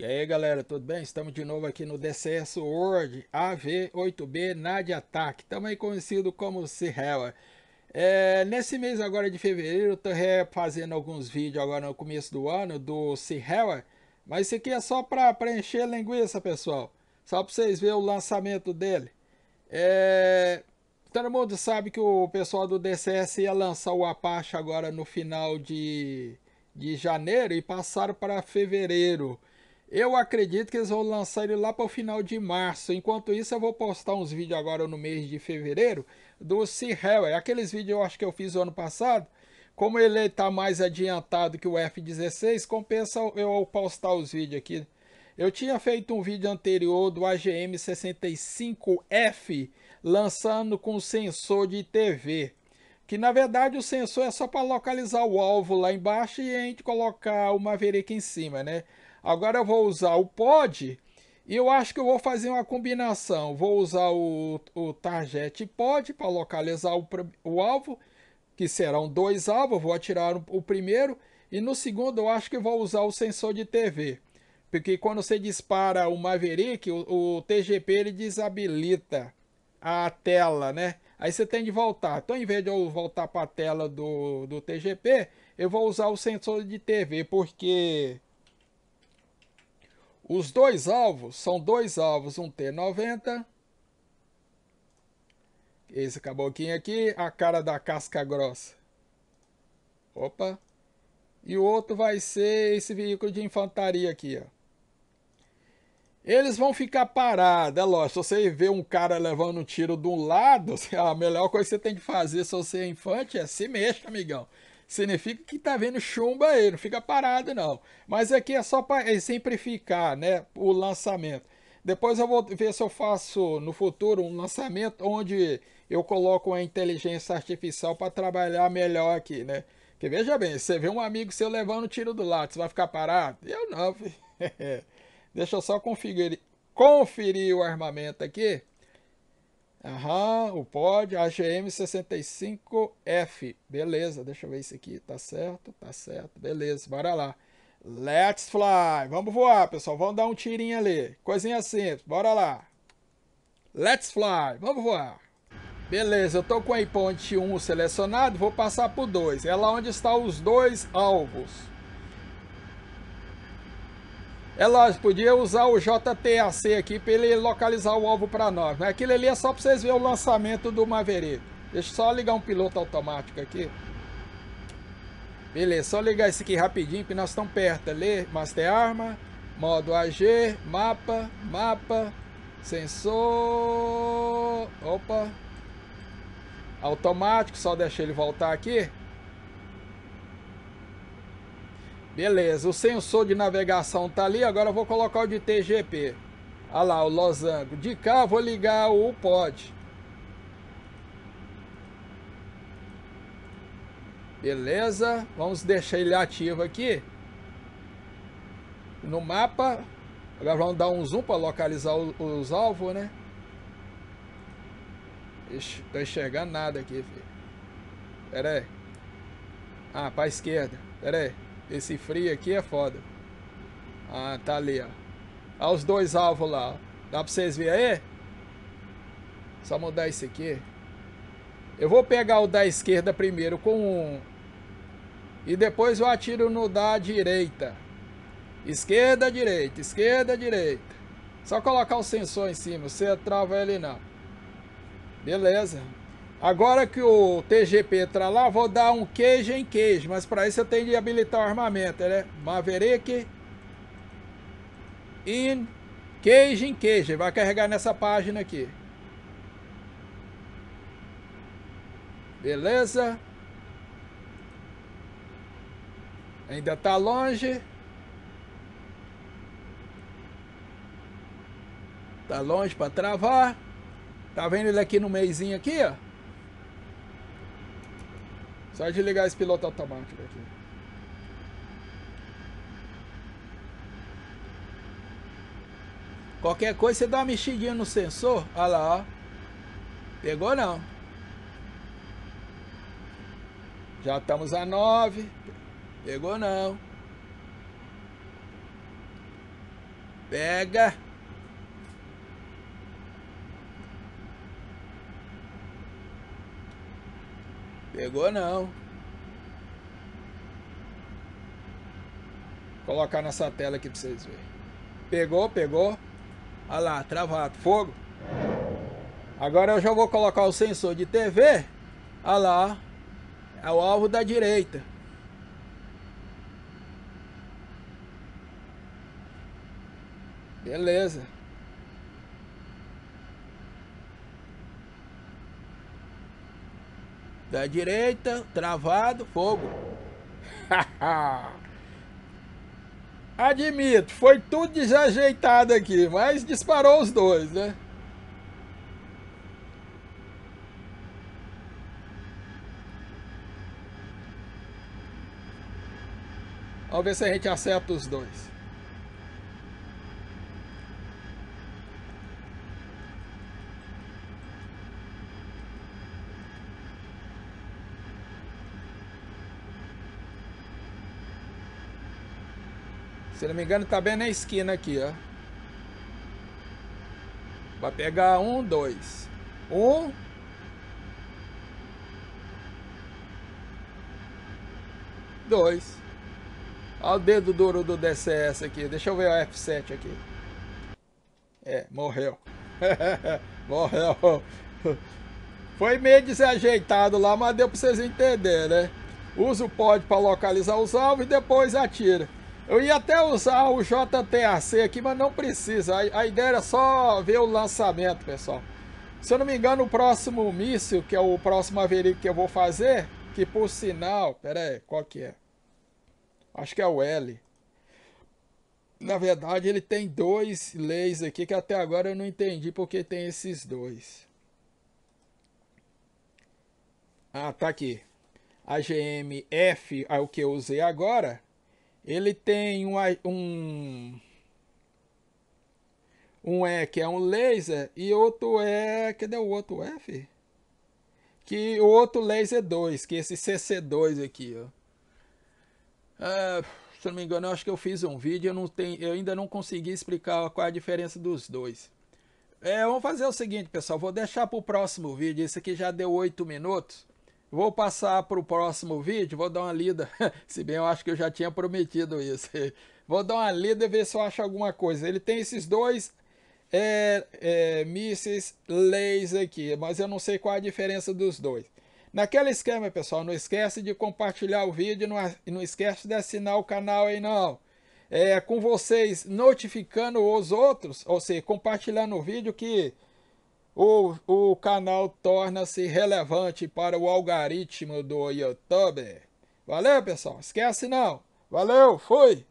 E aí galera, tudo bem? Estamos de novo aqui no DCS World AV8B NAD Attack, também conhecido como Sierra. É, nesse mês agora de fevereiro, estou fazendo alguns vídeos agora no começo do ano do Sierra, mas isso aqui é só para preencher linguiça, pessoal. Só para vocês verem o lançamento dele. É, todo mundo sabe que o pessoal do DCS ia lançar o Apache agora no final de, de janeiro e passaram para fevereiro. Eu acredito que eles vão lançar ele lá para o final de março. Enquanto isso, eu vou postar uns vídeos agora no mês de fevereiro do Sea é Aqueles vídeos eu acho que eu fiz o ano passado. Como ele está mais adiantado que o F-16, compensa eu postar os vídeos aqui. Eu tinha feito um vídeo anterior do AGM-65F, lançando com sensor de TV. Que na verdade o sensor é só para localizar o alvo lá embaixo e a gente colocar o Maverick em cima, né? Agora eu vou usar o pod e eu acho que eu vou fazer uma combinação. Vou usar o, o target pod para localizar o, o alvo, que serão dois alvos. Vou atirar o, o primeiro e no segundo eu acho que vou usar o sensor de TV. Porque quando você dispara o Maverick, o, o TGP ele desabilita a tela, né? Aí você tem de voltar. Então, em vez de eu voltar para a tela do, do TGP, eu vou usar o sensor de TV, porque os dois alvos são dois alvos, um T90, esse caboclinho aqui, a cara da casca grossa. Opa! E o outro vai ser esse veículo de infantaria aqui, ó. Eles vão ficar parados, é lógico. Se você vê um cara levando um tiro de um lado, assim, a melhor coisa que você tem que fazer se você é infante é se mexa, amigão. Significa que tá vendo chumba aí, não fica parado não. Mas aqui é, é só para exemplificar, né, o lançamento. Depois eu vou ver se eu faço no futuro um lançamento onde eu coloco a inteligência artificial para trabalhar melhor aqui, né? Porque veja bem, você vê um amigo seu levando um tiro do lado, você vai ficar parado? Eu não, filho. Deixa eu só conferir, conferir o armamento aqui. Aham, o pod AGM-65F. Beleza, deixa eu ver isso aqui. Tá certo, tá certo. Beleza, bora lá. Let's fly. Vamos voar, pessoal. Vamos dar um tirinho ali. Coisinha simples, bora lá. Let's fly. Vamos voar. Beleza, eu tô com a waypoint 1 selecionado. Vou passar pro 2. É lá onde estão os dois alvos. É lógico, podia usar o JTAC aqui para ele localizar o alvo para nós. Mas aquilo ali é só para vocês verem o lançamento do Maverick. Deixa eu só ligar um piloto automático aqui. Beleza, só ligar esse aqui rapidinho, porque nós estamos perto ali. Master Arma, modo AG, mapa, mapa, sensor... Opa! Automático, só deixa ele voltar aqui. Beleza, o sensor de navegação tá ali, agora eu vou colocar o de TGP. Olha lá, o losango. De cá vou ligar o pod. Beleza, vamos deixar ele ativo aqui. No mapa, agora vamos dar um zoom para localizar os alvos, né? Ixi, tô enxergando nada aqui, filho. Pera aí. Ah, pra esquerda. Pera aí. Esse frio aqui é foda. Ah, tá ali, ó. Olha os dois alvos lá, ó. Dá pra vocês verem aí? Só mudar esse aqui. Eu vou pegar o da esquerda primeiro com um. E depois eu atiro no da direita. Esquerda, direita, esquerda, direita. Só colocar o sensor em cima, você trava ele não. Beleza. Agora que o TGP entrar lá, vou dar um queijo em queijo, mas para isso eu tenho de habilitar o armamento, né? Maverick in queijo em queijo. Vai carregar nessa página aqui. Beleza? Ainda tá longe. Tá longe para travar. Tá vendo ele aqui no meizinho aqui, ó? Só de ligar esse piloto automático aqui. Qualquer coisa, você dá uma mexidinha no sensor. Olha lá, ó. Pegou não. Já estamos a 9. Pegou não. Pega. Pegou não. Vou colocar nessa tela aqui pra vocês verem. Pegou, pegou. Olha lá, travado. Fogo. Agora eu já vou colocar o sensor de TV. Olha lá. É o alvo da direita. Beleza. Da direita, travado, fogo. Admito, foi tudo desajeitado aqui, mas disparou os dois, né? Vamos ver se a gente acerta os dois. Se não me engano, tá bem na esquina aqui, ó. Vai pegar um, dois. Um. Dois. Olha o dedo duro do DCS aqui. Deixa eu ver o F7 aqui. É, morreu. morreu. Foi meio desajeitado lá, mas deu pra vocês entenderem, né? Usa o pod para localizar os alvos e depois atira. Eu ia até usar o JTAC aqui, mas não precisa. A, a, ideia era só ver o lançamento, pessoal. Se eu não me engano, o próximo míssil, que é o próximo Maverick que eu vou fazer, que por sinal... Pera aí, qual que é? Acho que é o L. Na verdade, ele tem dois leis aqui que até agora eu não entendi porque tem esses dois. Ah, tá aqui. A GMF, é o que eu usei agora, ele tem um, um, um E que é um laser e outro é... Cadê o outro F? Que o outro laser 2, que é esse CC2 aqui, ó. Uh, se não me engano, eu acho que eu fiz um vídeo, eu, não tenho, eu ainda não consegui explicar qual é a diferença dos dois. É, vamos fazer o seguinte, pessoal, vou deixar para o próximo vídeo, esse aqui já deu 8 minutos. Vou passar para o próximo vídeo, vou dar uma lida, se bem eu acho que eu já tinha prometido isso. Vou dar uma lida e ver se eu acho alguma coisa. Ele tem esses dois é, é, mísseis leis aqui, mas eu não sei qual a diferença dos dois. Naquele esquema, pessoal, não esquece de compartilhar o vídeo não, não esquece de assinar o canal aí não. É, com vocês notificando os outros, ou seja, compartilhando o vídeo que o, o canal torna-se relevante para o algoritmo do YouTube. Valeu, pessoal. Esquece não. Valeu, fui!